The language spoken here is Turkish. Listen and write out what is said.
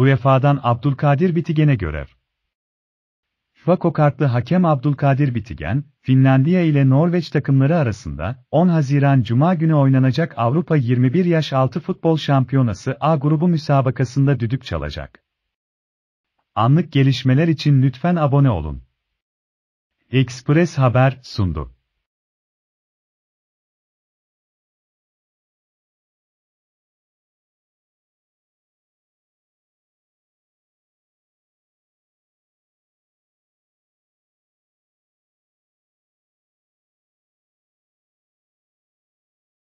UEFA'dan Abdülkadir Bitigen'e görev. kartlı hakem Abdülkadir Bitigen, Finlandiya ile Norveç takımları arasında 10 Haziran Cuma günü oynanacak Avrupa 21 yaş altı futbol şampiyonası A grubu müsabakasında düdük çalacak. Anlık gelişmeler için lütfen abone olun. Express Haber sundu.